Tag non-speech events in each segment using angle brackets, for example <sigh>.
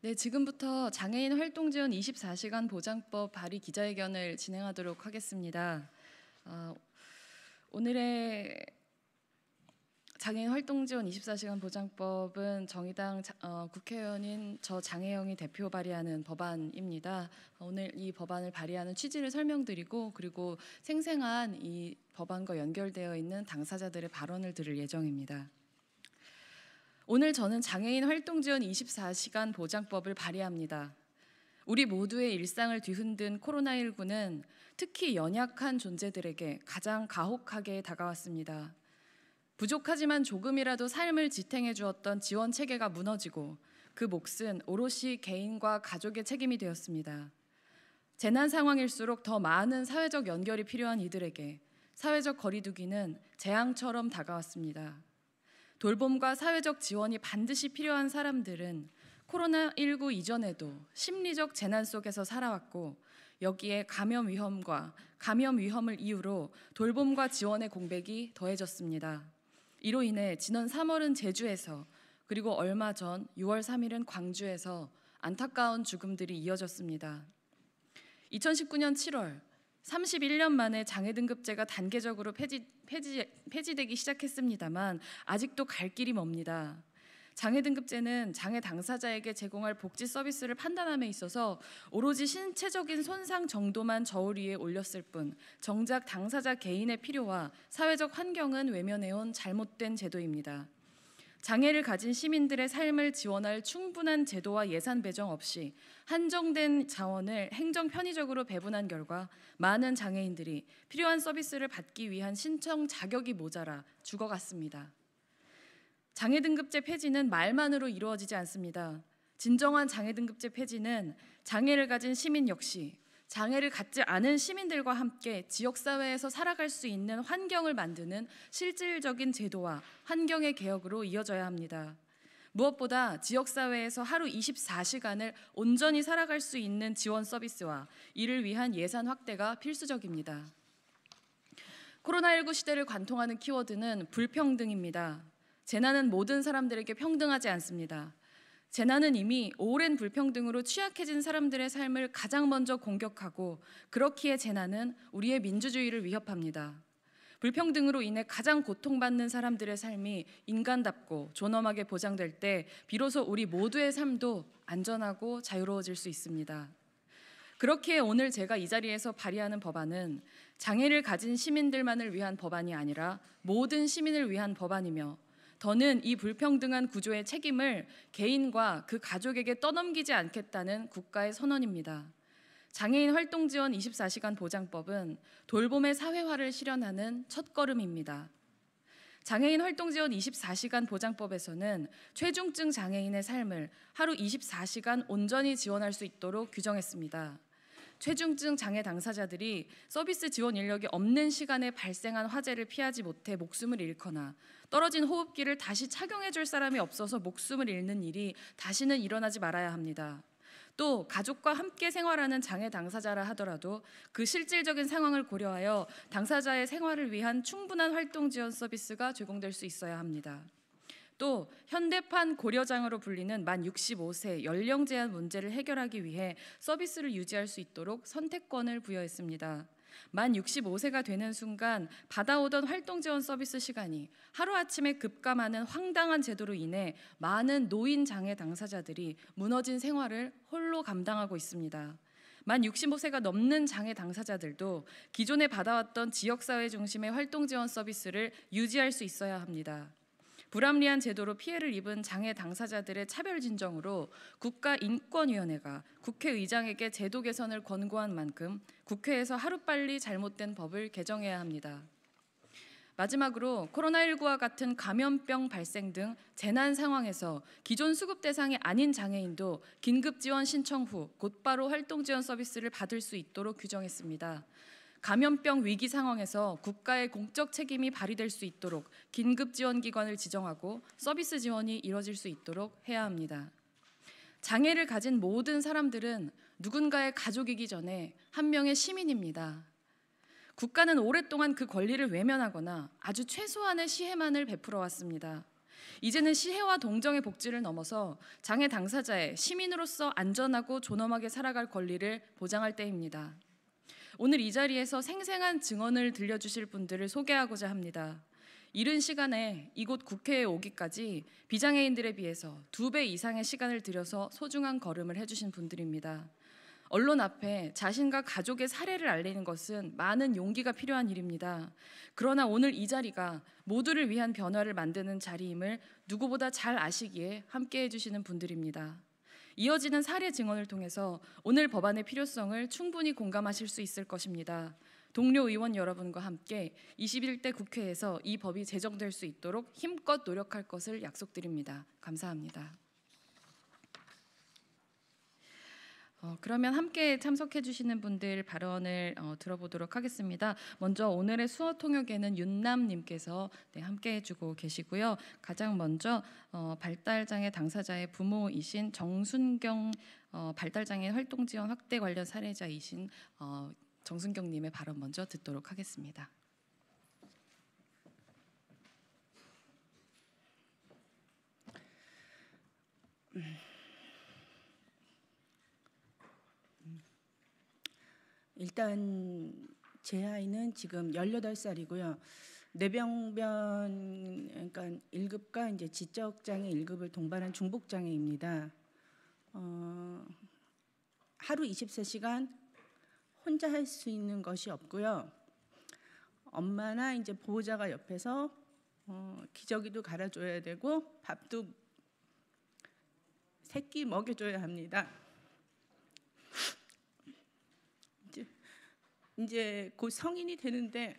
네, 지금부터 장애인 활동 지원 24시간 보장법 발의 기자회견을 진행하도록 하겠습니다. 어, 오늘의 장애인 활동 지원 24시간 보장법은 정의당 어, 국회의원인 저 장혜영이 대표 발의하는 법안입니다. 오늘 이 법안을 발의하는 취지를 설명드리고 그리고 생생한 이 법안과 연결되어 있는 당사자들의 발언을 들을 예정입니다. 오늘 저는 장애인 활동 지원 24시간 보장법을 발의합니다. 우리 모두의 일상을 뒤흔든 코로나19는 특히 연약한 존재들에게 가장 가혹하게 다가왔습니다. 부족하지만 조금이라도 삶을 지탱해 주었던 지원 체계가 무너지고 그 몫은 오롯이 개인과 가족의 책임이 되었습니다. 재난 상황일수록 더 많은 사회적 연결이 필요한 이들에게 사회적 거리두기는 재앙처럼 다가왔습니다. 돌봄과 사회적 지원이 반드시 필요한 사람들은 코로나19 이전에도 심리적 재난 속에서 살아왔고 여기에 감염 위험과 감염 위험을 이유로 돌봄과 지원의 공백이 더해졌습니다. 이로 인해 지난 3월은 제주에서 그리고 얼마 전 6월 3일은 광주에서 안타까운 죽음들이 이어졌습니다. 2019년 7월 31년 만에 장애 등급제가 단계적으로 폐지, 폐지, 폐지되기 시작했습니다만 아직도 갈 길이 멉니다. 장애 등급제는 장애 당사자에게 제공할 복지 서비스를 판단함에 있어서 오로지 신체적인 손상 정도만 저울 위에 올렸을 뿐 정작 당사자 개인의 필요와 사회적 환경은 외면해온 잘못된 제도입니다. 장애를 가진 시민들의 삶을 지원할 충분한 제도와 예산 배정 없이 한정된 자원을 행정 편의적으로 배분한 결과 많은 장애인들이 필요한 서비스를 받기 위한 신청 자격이 모자라 죽어갔습니다. 장애 등급제 폐지는 말만으로 이루어지지 않습니다. 진정한 장애 등급제 폐지는 장애를 가진 시민 역시 장애를 갖지 않은 시민들과 함께 지역사회에서 살아갈 수 있는 환경을 만드는 실질적인 제도와 환경의 개혁으로 이어져야 합니다. 무엇보다 지역사회에서 하루 24시간을 온전히 살아갈 수 있는 지원 서비스와 이를 위한 예산 확대가 필수적입니다. 코로나19 시대를 관통하는 키워드는 불평등입니다. 재난은 모든 사람들에게 평등하지 않습니다. 재난은 이미 오랜 불평등으로 취약해진 사람들의 삶을 가장 먼저 공격하고 그렇기에 재난은 우리의 민주주의를 위협합니다. 불평등으로 인해 가장 고통받는 사람들의 삶이 인간답고 존엄하게 보장될 때 비로소 우리 모두의 삶도 안전하고 자유로워질 수 있습니다. 그렇기에 오늘 제가 이 자리에서 발의하는 법안은 장애를 가진 시민들만을 위한 법안이 아니라 모든 시민을 위한 법안이며 더는 이 불평등한 구조의 책임을 개인과 그 가족에게 떠넘기지 않겠다는 국가의 선언입니다. 장애인 활동 지원 24시간 보장법은 돌봄의 사회화를 실현하는 첫걸음입니다. 장애인 활동 지원 24시간 보장법에서는 최중증 장애인의 삶을 하루 24시간 온전히 지원할 수 있도록 규정했습니다. 최중증 장애 당사자들이 서비스 지원 인력이 없는 시간에 발생한 화재를 피하지 못해 목숨을 잃거나 떨어진 호흡기를 다시 착용해 줄 사람이 없어서 목숨을 잃는 일이 다시는 일어나지 말아야 합니다. 또 가족과 함께 생활하는 장애 당사자라 하더라도 그 실질적인 상황을 고려하여 당사자의 생활을 위한 충분한 활동 지원 서비스가 제공될 수 있어야 합니다. 또 현대판 고려장으로 불리는 만 65세 연령 제한 문제를 해결하기 위해 서비스를 유지할 수 있도록 선택권을 부여했습니다. 만 65세가 되는 순간 받아오던 활동 지원 서비스 시간이 하루아침에 급감하는 황당한 제도로 인해 많은 노인 장애 당사자들이 무너진 생활을 홀로 감당하고 있습니다. 만 65세가 넘는 장애 당사자들도 기존에 받아왔던 지역사회 중심의 활동 지원 서비스를 유지할 수 있어야 합니다. 불합리한 제도로 피해를 입은 장애 당사자들의 차별 진정으로 국가인권위원회가 국회의장에게 제도 개선을 권고한 만큼 국회에서 하루빨리 잘못된 법을 개정해야 합니다. 마지막으로 코로나19와 같은 감염병 발생 등 재난 상황에서 기존 수급 대상이 아닌 장애인도 긴급 지원 신청 후 곧바로 활동 지원 서비스를 받을 수 있도록 규정했습니다. 감염병 위기 상황에서 국가의 공적 책임이 발휘될 수 있도록 긴급 지원 기관을 지정하고 서비스 지원이 이뤄질 수 있도록 해야 합니다. 장애를 가진 모든 사람들은 누군가의 가족이기 전에 한 명의 시민입니다. 국가는 오랫동안 그 권리를 외면하거나 아주 최소한의 시혜만을 베풀어 왔습니다. 이제는 시혜와 동정의 복지를 넘어서 장애 당사자의 시민으로서 안전하고 존엄하게 살아갈 권리를 보장할 때입니다. 오늘 이 자리에서 생생한 증언을 들려주실 분들을 소개하고자 합니다. 이른 시간에 이곳 국회에 오기까지 비장애인들에 비해서 두 배 이상의 시간을 들여서 소중한 걸음을 해주신 분들입니다. 언론 앞에 자신과 가족의 사례를 알리는 것은 많은 용기가 필요한 일입니다. 그러나 오늘 이 자리가 모두를 위한 변화를 만드는 자리임을 누구보다 잘 아시기에 함께 해주시는 분들입니다. 이어지는 사례 증언을 통해서 오늘 법안의 필요성을 충분히 공감하실 수 있을 것입니다. 동료 의원 여러분과 함께 21대 국회에서 이 법이 제정될 수 있도록 힘껏 노력할 것을 약속드립니다. 감사합니다. 어, 그러면 함께 참석해 주시는 분들 발언을 어, 들어보도록 하겠습니다. 먼저 오늘의 수어 통역에는 윤남님께서 네, 함께 해주고 계시고요. 가장 먼저 어, 발달장애 당사자의 부모이신 정순경 어, 발달장애 활동 지원 확대 관련 사례자이신 어, 정순경님의 발언 먼저 듣도록 하겠습니다. 일단 제 아이는 지금 18살이고요. 뇌병변 그러니까 1급과 이제 지적 장애 1급을 동반한 중복 장애입니다. 어, 하루 23시간 혼자 할 수 있는 것이 없고요. 엄마나 이제 보호자가 옆에서 어, 기저귀도 갈아줘야 되고 밥도 새끼 먹여줘야 합니다. 이제 곧 성인이 되는데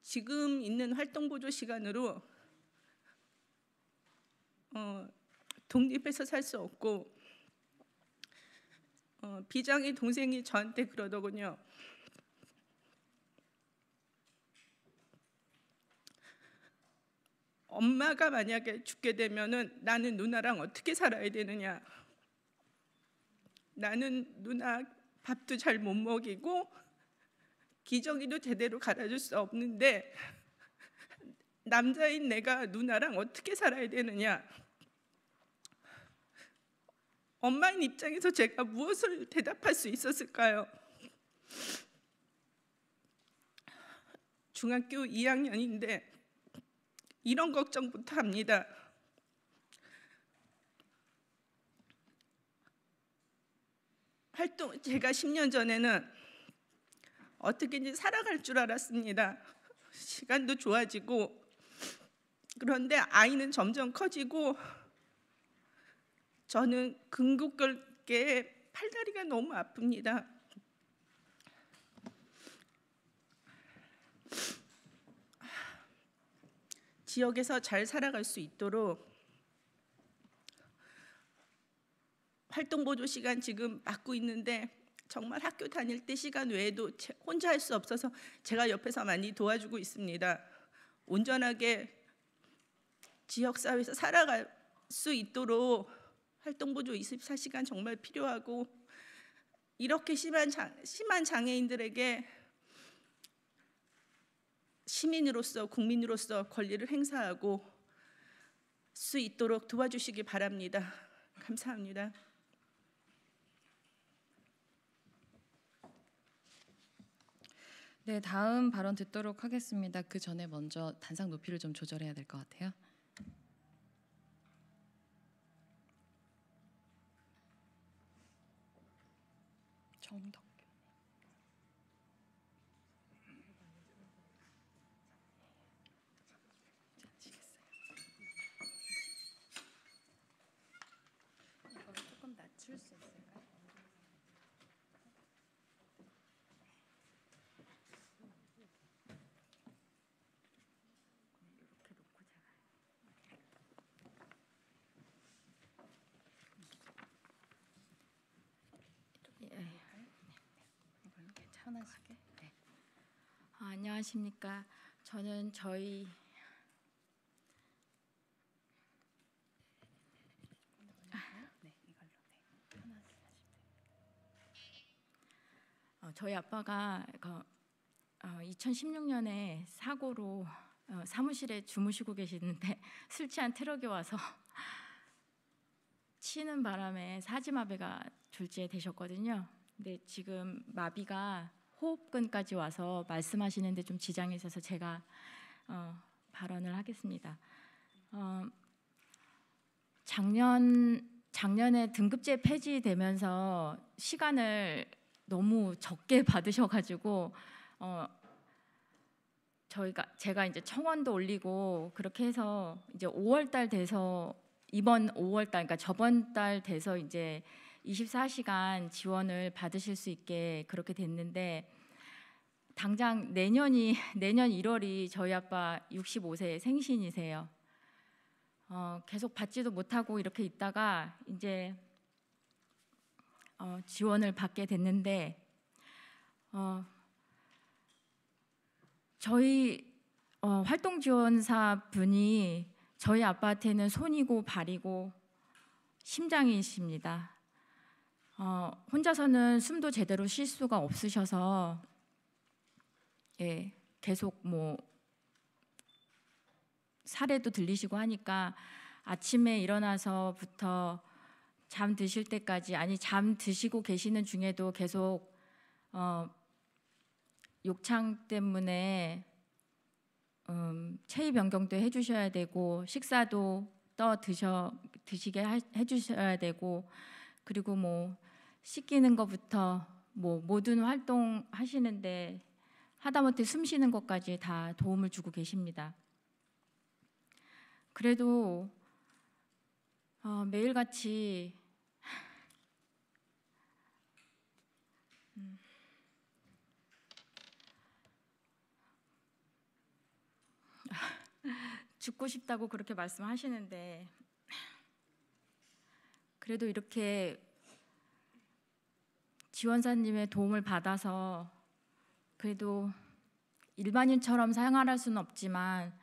지금 있는 활동 보조 시간으로 어, 독립해서 살 수 없고 어, 비장의 동생이 저한테 그러더군요. 엄마가 만약에 죽게 되면은 나는 누나랑 어떻게 살아야 되느냐. 나는 누나 밥도 잘 못 먹이고 기저귀도 제대로 갈아줄 수 없는데 남자인 내가 누나랑 어떻게 살아야 되느냐? 엄마인 입장에서 제가 무엇을 대답할 수 있었을까요? 중학교 2학년인데 이런 걱정부터 합니다. 활동 제가 10년 전에는 어떻게든지 살아갈 줄 알았습니다. 시간도 좋아지고 그런데 아이는 점점 커지고 저는 근곡결계 팔다리가 너무 아픕니다. 지역에서 잘 살아갈 수 있도록 활동 보조 시간 지금 맡고 있는데 정말 학교 다닐 때 시간 외에도 혼자 할 수 없어서 제가 옆에서 많이 도와주고 있습니다. 온전하게 지역 사회에서 살아갈 수 있도록 활동 보조 24시간 정말 필요하고 이렇게 심한 장, 심한 장애인들에게 시민으로서 국민으로서 권리를 행사하고 수 있도록 도와주시기 바랍니다. 감사합니다. 네, 다음 발언 듣도록 하겠습니다. 그 전에 먼저 단상 높이를 좀 조절해야 될 것 같아요. 정덕. 편하시게. 네. 아, 안녕하십니까. 저는 저희 네, 네, 어, 저희 아빠가 2016년에 어, 사고로 어, 사무실에 주무시고 계시는데 <laughs> 술 취한 트럭이 와서 치는 바람에 사지마비가 졸지에 되셨거든요. 근데 지금 마비가 호흡근까지 와서 말씀하시는데 좀 지장이 있어서 제가 어, 발언을 하겠습니다. 어, 작년 작년에 등급제 폐지되면서 시간을 너무 적게 <laughs> 받으셔가지고 어, 저희가 제가 이제 청원도 올리고 그렇게 해서 이제 5월달 돼서 이번 5월달 그러니까 저번 달 돼서 이제 24시간 지원을 받으실 수 있게 그렇게 됐는데 당장 내년이 <laughs> 내년 1월이 저희 아빠 65세 생신이세요. 어, 계속 받지도 못하고 이렇게 있다가 이제 어, 지원을 받게 됐는데 어, 저희 어, 활동 지원사 분이 저희 아빠한테는 손이고 발이고 심장이십니다. 어, 혼자서는 숨도 제대로 쉴 수가 없으셔서 예, 계속 뭐 사례도 들리시고 하니까 아침에 일어나서부터 잠 드실 때까지 아니 잠 드시고 계시는 중에도 계속 어, 욕창 때문에 음, 체위 변경도 해주셔야 되고 식사도 떠 드셔 드시게 하, 해주셔야 되고 그리고 뭐 씻기는 것부터 뭐 모든 활동 하시는데 하다못해 숨 쉬는 것까지 다 도움을 주고 계십니다. 그래도 어, 매일같이 <laughs> 죽고 싶다고 그렇게 말씀하시는데 그래도 이렇게 지원사님의 도움을 받아서 그래도 일반인처럼 생활할 수는 없지만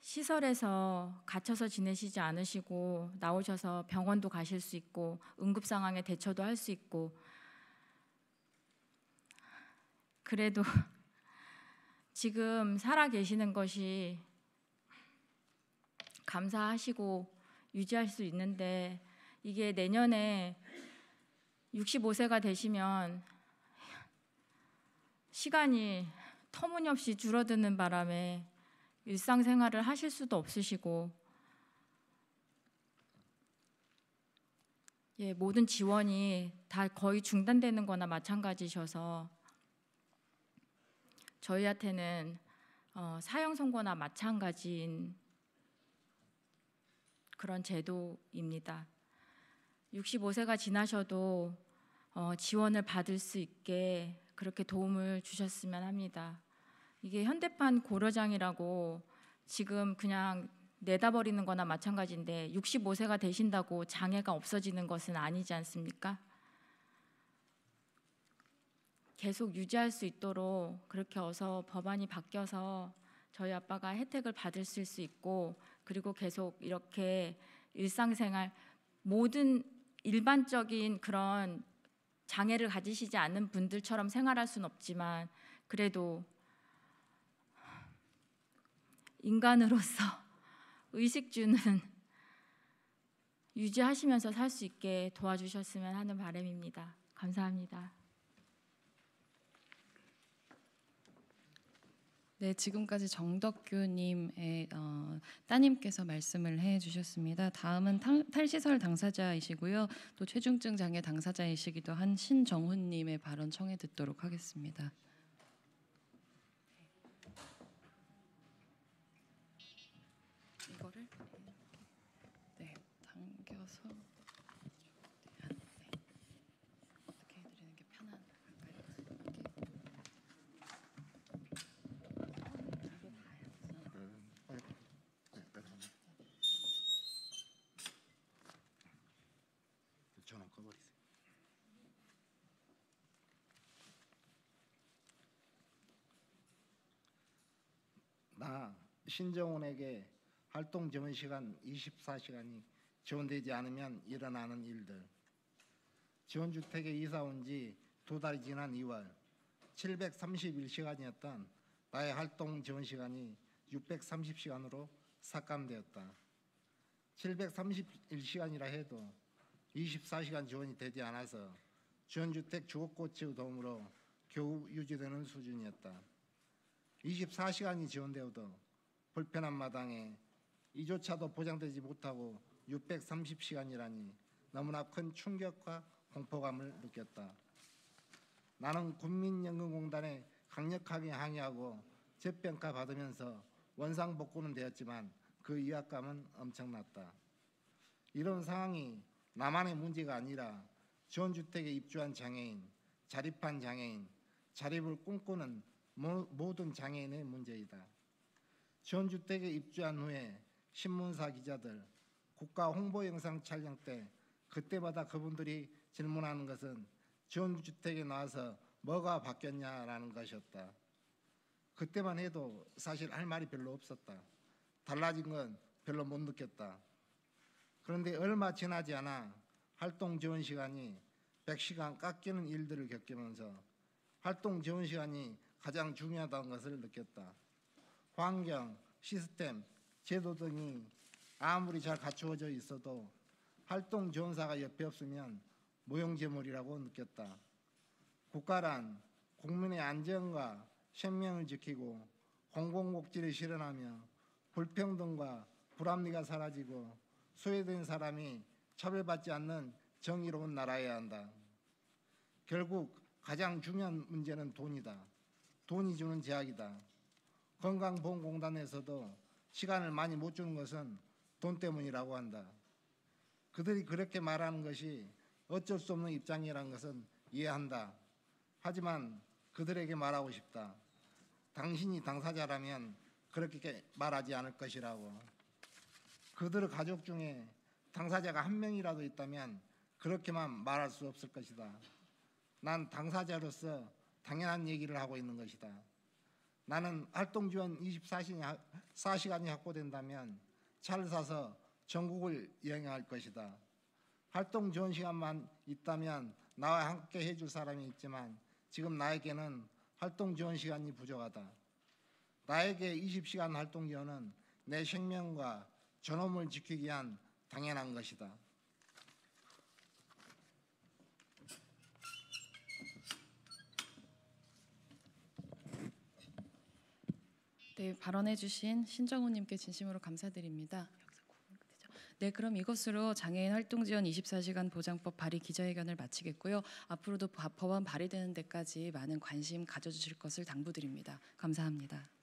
시설에서 갇혀서 지내시지 않으시고 나오셔서 병원도 가실 수 있고 응급 상황에 대처도 할 수 있고 그래도 <laughs> 지금 살아 계시는 것이 감사하시고 유지할 수 있는데 이게 내년에 65세가 되시면 시간이 터무니없이 줄어드는 바람에 일상생활을 하실 수도 없으시고 예, 모든 지원이 다 거의 중단되는 거나 마찬가지셔서 저희한테는 어, 사형 선고나 마찬가지인 그런 제도입니다. 65세가 지나셔도 어, 지원을 받을 수 있게 그렇게 도움을 주셨으면 합니다. 이게 현대판 고려장이라고 지금 그냥 내다버리는 거나 마찬가지인데 65세가 되신다고 장애가 없어지는 것은 아니지 않습니까? 계속 유지할 수 있도록 그렇게 어서 법안이 바뀌어서 저희 아빠가 혜택을 받을 수 있고 그리고 계속 이렇게 일상생활 모든 일반적인 그런 장애를 가지시지 않는 분들처럼 생활할 수는 없지만 그래도 인간으로서 <laughs> 의식주는 <laughs> 유지하시면서 살 수 있게 도와주셨으면 하는 바람입니다. 감사합니다. 네, 지금까지 정덕규님의 어, 따님께서 말씀을 해주셨습니다. 다음은 탈, 시설 당사자이시고요, 또 최중증 장애 당사자이시기도 한 신정훈님의 발언 청해 듣도록 하겠습니다. 네, 이거를 네, 당겨서. 신정원에게 활동 지원 시간 24시간이 지원되지 않으면 일어나는 일들. 지원 주택에 이사 온 지 두 달이 지난 2월 731시간이었던 나의 활동 지원 시간이 630시간으로 삭감되었다. 731시간이라 해도 24시간 지원이 되지 않아서 지원주택주거치의 도움으로 겨우 유지되는 수준이었다. 24시간이 지원되어도 불편한 마당에 이조차도 보장되지 못하고 630시간이라니 너무나 큰 충격과 공포감을 느꼈다. 나는 국민연금공단에 강력하게 항의하고 재평가 받으면서 원상복구는 되었지만 그 위압감은 엄청났다. 이런 상황이 나만의 문제가 아니라 지원주택에 입주한 장애인, 자립한 장애인, 자립을 꿈꾸는 모든 장애인의 문제이다. 전주택에 입주한 후에 신문사 기자들 국가 홍보 영상 촬영 때 그때마다 그분들이 질문하는 것은 전주택에 나와서 뭐가 바뀌었냐라는 것이었다. 그때만 해도 사실 할 말이 별로 없었다. 달라진 건 별로 못 느꼈다. 그런데 얼마 지나지 않아 활동 지원 시간이 100시간 깎이는 일들을 겪으면서 활동 지원 시간이 가장 중요하다는 것을 느꼈다. 환경, 시스템, 제도 등이 아무리 잘 갖추어져 있어도 활동 지원사가 옆에 없으면 무용지물이라고 느꼈다. 국가란 국민의 안전과 생명을 지키고 공공복지를 실현하며 불평등과 불합리가 사라지고 소외된 사람이 차별받지 않는 정의로운 나라여야 한다. 결국 가장 중요한 문제는 돈이다. 돈이 주는 제약이다. 건강보험공단에서도 시간을 많이 못 주는 것은 돈 때문이라고 한다. 그들이 그렇게 말하는 것이 어쩔 수 없는 입장이라는 것은 이해한다. 하지만 그들에게 말하고 싶다. 당신이 당사자라면 그렇게 말하지 않을 것이라고. 그들의 가족 중에 당사자가 한 명이라도 있다면 그렇게만 말할 수 없을 것이다. 난 당사자로서 당연한 얘기를 하고 있는 것이다. 나는 활동 지원 24시간이 확보된다면 차를 사서 전국을 여행할 것이다. 활동 지원 시간만 있다면 나와 함께 해줄 사람이 있지만 지금 나에게는 활동 지원 시간이 부족하다. 나에게 20시간 활동 지원은 내 생명과 존엄을 지키기 위한 당연한 것이다. 네, 발언해주신 신정우님께 진심으로 감사드립니다. 네, 그럼 이것으로 장애인 활동 지원 24시간 보장법 발의 기자회견을 마치겠고요. 앞으로도 법안 발의되는 데까지 많은 관심 가져주실 것을 당부드립니다. 감사합니다.